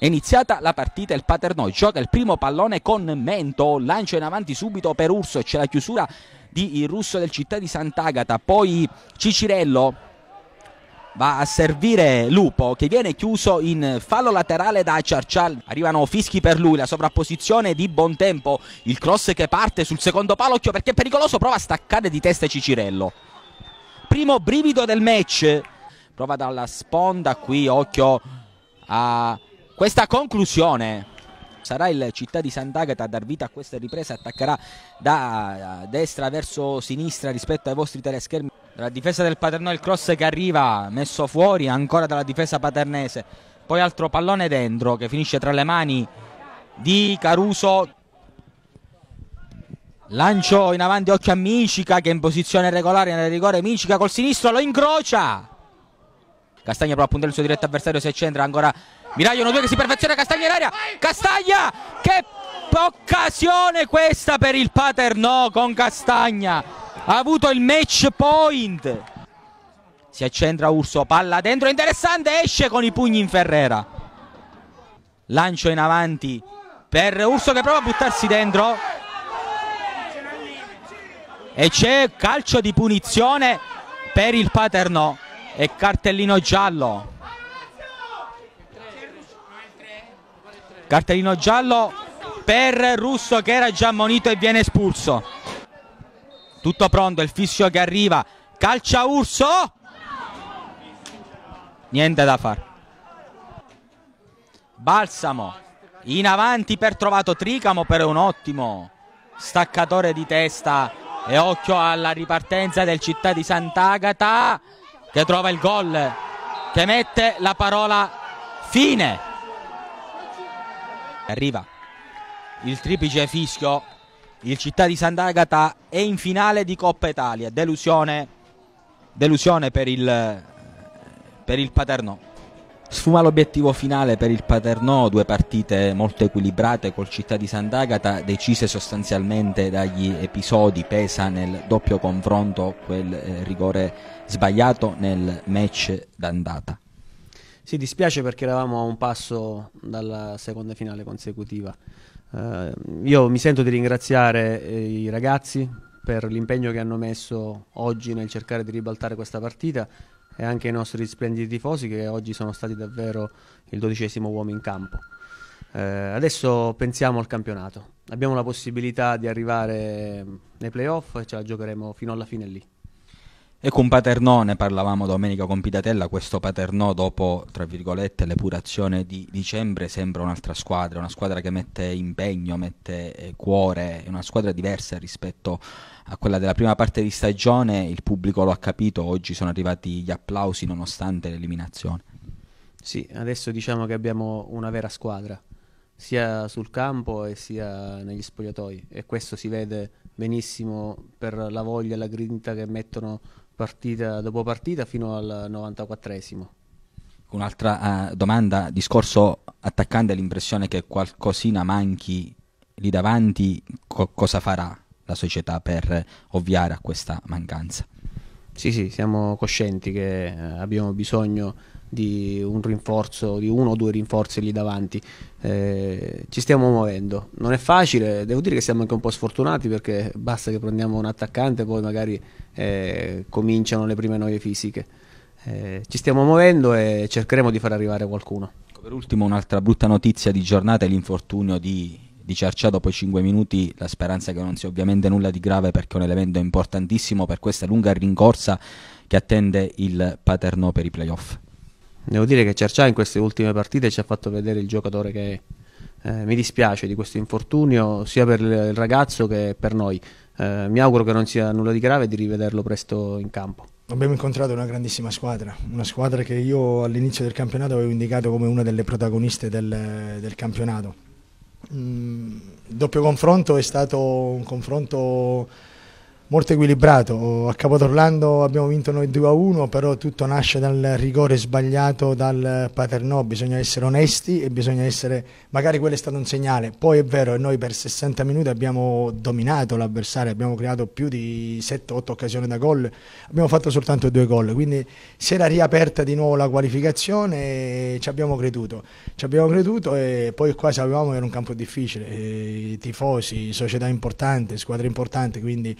È iniziata la partita, il Paternò gioca il primo pallone con Mento, lancia in avanti subito per Urso e c'è la chiusura di il russo del città di Sant'Agata, poi Cicirello va a servire Lupo che viene chiuso in fallo laterale da Ciarcial, arrivano fischi per lui, la sovrapposizione di Bontempo, il cross che parte sul secondo palocchio perché è pericoloso, prova a staccare di testa Cicirello. Primo brivido del match, prova dalla sponda qui, occhio a questa conclusione. Sarà il Città di Sant'Agata a dar vita a questa ripresa. attaccherà da destra verso sinistra rispetto ai vostri teleschermi. Dalla difesa del Paternò il cross che arriva, messo fuori ancora dalla difesa paternese. Poi altro pallone dentro che finisce tra le mani di Caruso. Lancio in avanti occhio a Micica che è in posizione regolare nel rigore. Micica col sinistro lo incrocia. Castagna prova a puntare il suo diretto avversario se c'entra ancora Miraglio 1-2 che si perfeziona Castagna in area Castagna che occasione questa per il Paternò con Castagna ha avuto il match point si accentra Urso palla dentro interessante esce con i pugni in Ferrera lancio in avanti per Urso che prova a buttarsi dentro e c'è calcio di punizione per il Paternò e cartellino giallo cartellino giallo per Russo che era già ammonito e viene espulso tutto pronto il fischio che arriva calcia Urso niente da fare Balsamo in avanti per trovato Tricamo per un ottimo staccatore di testa e occhio alla ripartenza del città di Sant'Agata che trova il gol, che mette la parola fine. Arriva il triplice fischio, il città di Sant'Agata è in finale di Coppa Italia, delusione, delusione per il, per il Paternò. Sfuma l'obiettivo finale per il Paternò, due partite molto equilibrate col Città di Sant'Agata, decise sostanzialmente dagli episodi, pesa nel doppio confronto quel eh, rigore sbagliato nel match d'andata. Sì, dispiace perché eravamo a un passo dalla seconda finale consecutiva. Eh, io mi sento di ringraziare eh, i ragazzi per l'impegno che hanno messo oggi nel cercare di ribaltare questa partita e anche i nostri splendidi tifosi che oggi sono stati davvero il dodicesimo uomo in campo. Eh, adesso pensiamo al campionato. Abbiamo la possibilità di arrivare nei playoff e ce la giocheremo fino alla fine lì. E con Paternò ne parlavamo domenica con Pidatella, questo Paternò dopo, tra virgolette, l'epurazione di dicembre sembra un'altra squadra, una squadra che mette impegno, mette eh, cuore, è una squadra diversa rispetto a quella della prima parte di stagione, il pubblico lo ha capito, oggi sono arrivati gli applausi nonostante l'eliminazione. Sì, adesso diciamo che abbiamo una vera squadra, sia sul campo e sia negli spogliatoi e questo si vede benissimo per la voglia e la grinta che mettono partita dopo partita fino al 94esimo. Un'altra eh, domanda, discorso attaccante l'impressione che qualcosina manchi lì davanti, co- cosa farà la società per ovviare a questa mancanza? Sì, sì, siamo coscienti che eh, abbiamo bisogno di un rinforzo, di uno o due rinforzi lì davanti. Eh, ci stiamo muovendo, non è facile, devo dire che siamo anche un po' sfortunati perché basta che prendiamo un attaccante e poi magari eh, cominciano le prime noie fisiche. Eh, ci stiamo muovendo e cercheremo di far arrivare qualcuno. Per ultimo un'altra brutta notizia di giornata è l'infortunio di di Cercia dopo 5 minuti la speranza che non sia ovviamente nulla di grave perché è un elemento importantissimo per questa lunga rincorsa che attende il Paterno per i playoff. Devo dire che Cercià in queste ultime partite ci ha fatto vedere il giocatore che è. Eh, mi dispiace di questo infortunio sia per il ragazzo che per noi. Eh, mi auguro che non sia nulla di grave e di rivederlo presto in campo. Abbiamo incontrato una grandissima squadra, una squadra che io all'inizio del campionato avevo indicato come una delle protagoniste del, del campionato. Mm, doppio confronto è stato un confronto molto equilibrato. A Capodorlando abbiamo vinto noi 2-1, però tutto nasce dal rigore sbagliato dal Paternò, bisogna essere onesti e bisogna essere, magari quello è stato un segnale, poi è vero noi per 60 minuti abbiamo dominato l'avversario, abbiamo creato più di 7-8 occasioni da gol, abbiamo fatto soltanto due gol, quindi si era riaperta di nuovo la qualificazione e ci abbiamo creduto, ci abbiamo creduto e poi qua sapevamo che era un campo difficile, tifosi, società importante, squadre importanti, quindi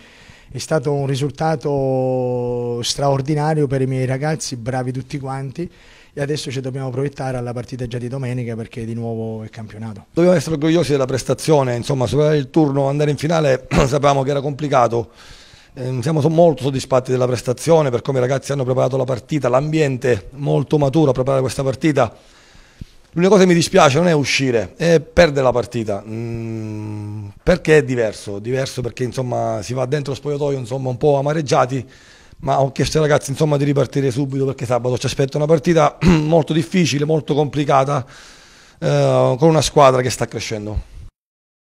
è stato un risultato straordinario per i miei ragazzi, bravi tutti quanti e adesso ci dobbiamo proiettare alla partita già di domenica perché di nuovo è campionato. Dobbiamo essere orgogliosi della prestazione, insomma superare il turno, andare in finale sapevamo che era complicato, eh, siamo molto soddisfatti della prestazione per come i ragazzi hanno preparato la partita, l'ambiente molto maturo a preparare questa partita. L'unica cosa che mi dispiace non è uscire, è perdere la partita. Mm, perché è diverso? Diverso perché insomma, si va dentro lo spogliatoio insomma, un po' amareggiati, ma ho chiesto ai ragazzi insomma, di ripartire subito perché sabato ci aspetta una partita molto difficile, molto complicata, eh, con una squadra che sta crescendo.